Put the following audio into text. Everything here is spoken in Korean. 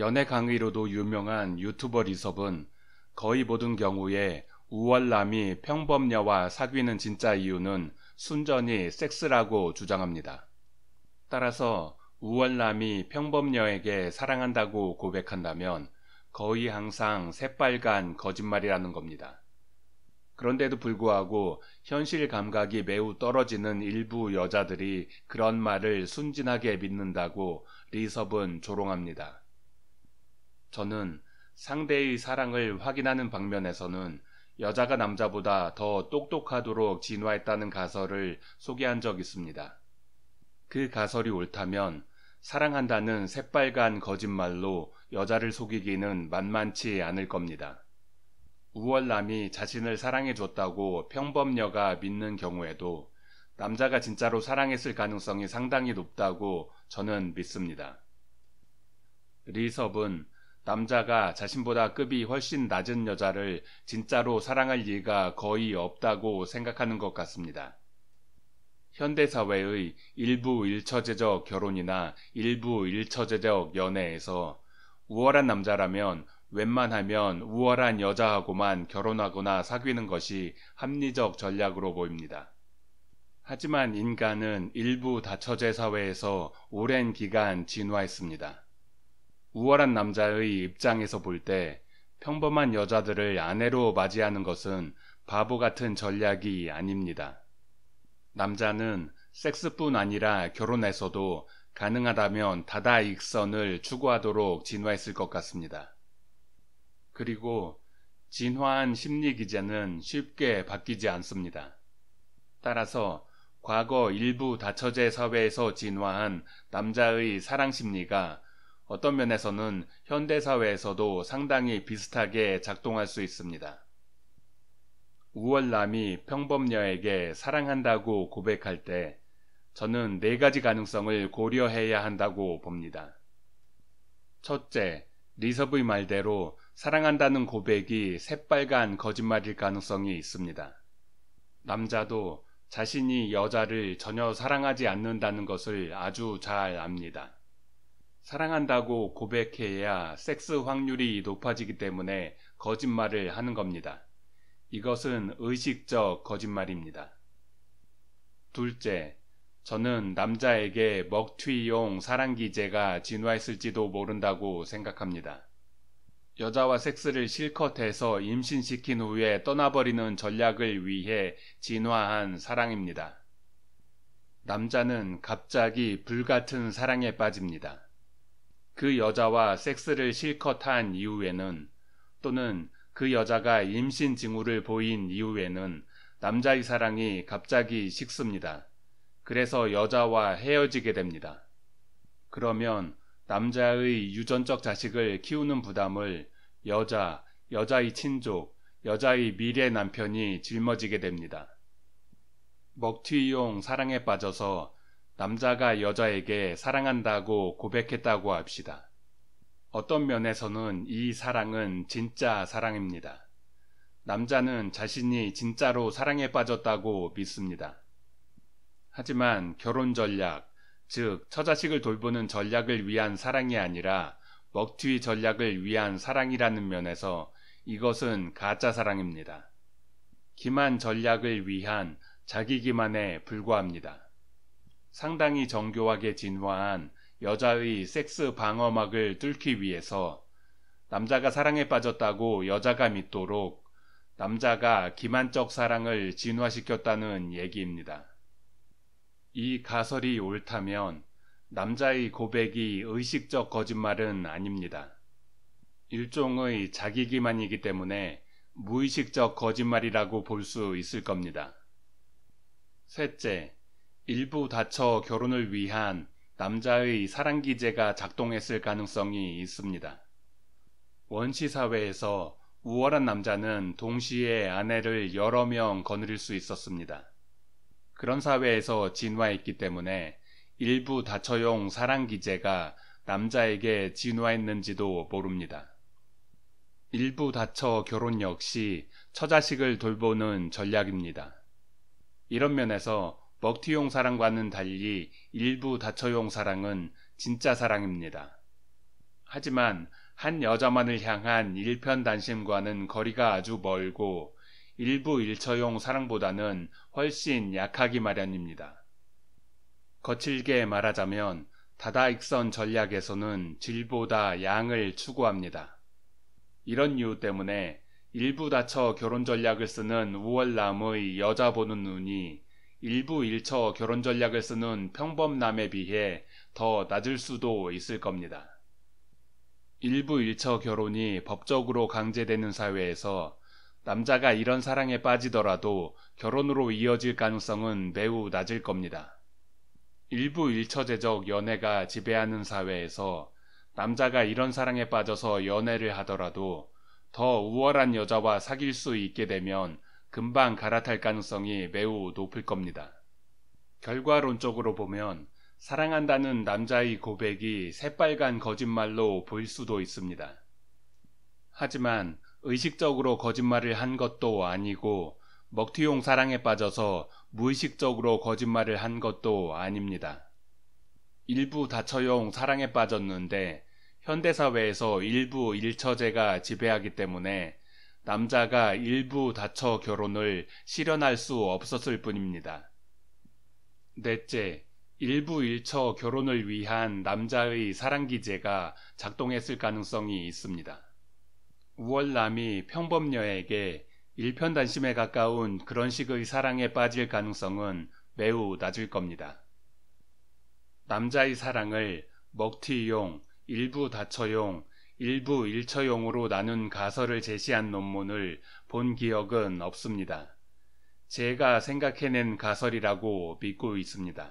연애 강의로도 유명한 유튜버 리섭은 거의 모든 경우에 우월남이 평범녀와 사귀는 진짜 이유는 순전히 섹스라고 주장합니다. 따라서 우월남이 평범녀에게 사랑한다고 고백한다면 거의 항상 새빨간 거짓말이라는 겁니다. 그런데도 불구하고 현실 감각이 매우 떨어지는 일부 여자들이 그런 말을 순진하게 믿는다고 리섭은 조롱합니다. 저는 상대의 사랑을 확인하는 방면에서는 여자가 남자보다 더 똑똑하도록 진화했다는 가설을 소개한 적 있습니다. 그 가설이 옳다면 사랑한다는 새빨간 거짓말로 여자를 속이기는 만만치 않을 겁니다. 우월남이 자신을 사랑해줬다고 평범녀가 믿는 경우에도 남자가 진짜로 사랑했을 가능성이 상당히 높다고 저는 믿습니다. 리섭은 남자가 자신보다 급이 훨씬 낮은 여자를 진짜로 사랑할 리가 거의 없다고 생각하는 것 같습니다. 현대사회의 일부 일처제적 결혼이나 일부 일처제적 연애에서 우월한 남자라면 웬만하면 우월한 여자하고만 결혼하거나 사귀는 것이 합리적 전략으로 보입니다. 하지만 인간은 일부 다처제 사회에서 오랜 기간 진화했습니다. 우월한 남자의 입장에서 볼 때 평범한 여자들을 아내로 맞이하는 것은 바보 같은 전략이 아닙니다. 남자는 섹스뿐 아니라 결혼에서도 가능하다면 다다익선을 추구하도록 진화했을 것 같습니다. 그리고 진화한 심리 기제는 쉽게 바뀌지 않습니다. 따라서 과거 일부 다처제 사회에서 진화한 남자의 사랑 심리가 어떤 면에서는 현대사회에서도 상당히 비슷하게 작동할 수 있습니다. 우월남이 평범녀에게 사랑한다고 고백할 때 저는 네 가지 가능성을 고려해야 한다고 봅니다. 첫째, 리섭의 말대로 사랑한다는 고백이 새빨간 거짓말일 가능성이 있습니다. 남자도 자신이 여자를 전혀 사랑하지 않는다는 것을 아주 잘 압니다. 사랑한다고 고백해야 섹스 확률이 높아지기 때문에 거짓말을 하는 겁니다. 이것은 의식적 거짓말입니다. 둘째, 저는 남자에게 먹튀용 사랑기제가 진화했을지도 모른다고 생각합니다. 여자와 섹스를 실컷 해서 임신시킨 후에 떠나버리는 전략을 위해 진화한 사랑입니다. 남자는 갑자기 불같은 사랑에 빠집니다. 그 여자와 섹스를 실컷 한 이후에는 또는 그 여자가 임신 징후를 보인 이후에는 남자의 사랑이 갑자기 식습니다. 그래서 여자와 헤어지게 됩니다. 그러면 남자의 유전적 자식을 키우는 부담을 여자, 여자의 친족, 여자의 미래 남편이 짊어지게 됩니다. 먹튀용 사랑에 빠져서 남자가 여자에게 사랑한다고 고백했다고 합시다. 어떤 면에서는 이 사랑은 진짜 사랑입니다. 남자는 자신이 진짜로 사랑에 빠졌다고 믿습니다. 하지만 결혼 전략, 즉, 처자식을 돌보는 전략을 위한 사랑이 아니라 먹튀 전략을 위한 사랑이라는 면에서 이것은 가짜 사랑입니다. 기만 전략을 위한 자기 기만에 불과합니다. 상당히 정교하게 진화한 여자의 섹스 방어막을 뚫기 위해서 남자가 사랑에 빠졌다고 여자가 믿도록 남자가 기만적 사랑을 진화시켰다는 얘기입니다. 이 가설이 옳다면 남자의 고백이 의식적 거짓말은 아닙니다. 일종의 자기기만이기 때문에 무의식적 거짓말이라고 볼 수 있을 겁니다. 셋째, 일부 다처 결혼을 위한 남자의 사랑 기제가 작동했을 가능성이 있습니다. 원시 사회에서 우월한 남자는 동시에 아내를 여러 명 거느릴 수 있었습니다. 그런 사회에서 진화했기 때문에 일부 다처용 사랑 기제가 남자에게 진화했는지도 모릅니다. 일부 다처 결혼 역시 처자식을 돌보는 전략입니다. 이런 면에서 먹튀용 사랑과는 달리 일부 다처용 사랑은 진짜 사랑입니다. 하지만 한 여자만을 향한 일편단심과는 거리가 아주 멀고 일부 일처용 사랑보다는 훨씬 약하기 마련입니다. 거칠게 말하자면 다다익선 전략에서는 질보다 양을 추구합니다. 이런 이유 때문에 일부 다처 결혼 전략을 쓰는 우월남의 여자 보는 눈이 일부 일처 결혼 전략을 쓰는 평범남에 비해 더 낮을 수도 있을 겁니다. 일부 일처 결혼이 법적으로 강제되는 사회에서 남자가 이런 사랑에 빠지더라도 결혼으로 이어질 가능성은 매우 낮을 겁니다. 일부 일처제적 연애가 지배하는 사회에서 남자가 이런 사랑에 빠져서 연애를 하더라도 더 우월한 여자와 사귈 수 있게 되면 금방 갈아탈 가능성이 매우 높을 겁니다. 결과론적으로 보면 사랑한다는 남자의 고백이 새빨간 거짓말로 보일 수도 있습니다. 하지만 의식적으로 거짓말을 한 것도 아니고 먹튀용 사랑에 빠져서 무의식적으로 거짓말을 한 것도 아닙니다. 일부 다처용 사랑에 빠졌는데 현대사회에서 일부 일처제가 지배하기 때문에 남자가 일부 다처 결혼을 실현할 수 없었을 뿐입니다. 넷째, 일부 일처 결혼을 위한 남자의 사랑기제가 작동했을 가능성이 있습니다. 우월남이 평범녀에게 일편단심에 가까운 그런 식의 사랑에 빠질 가능성은 매우 낮을 겁니다. 남자의 사랑을 먹튀용, 일부 다처용, 일부 일처용으로 나눈 가설을 제시한 논문을 본 기억은 없습니다. 제가 생각해낸 가설이라고 믿고 있습니다.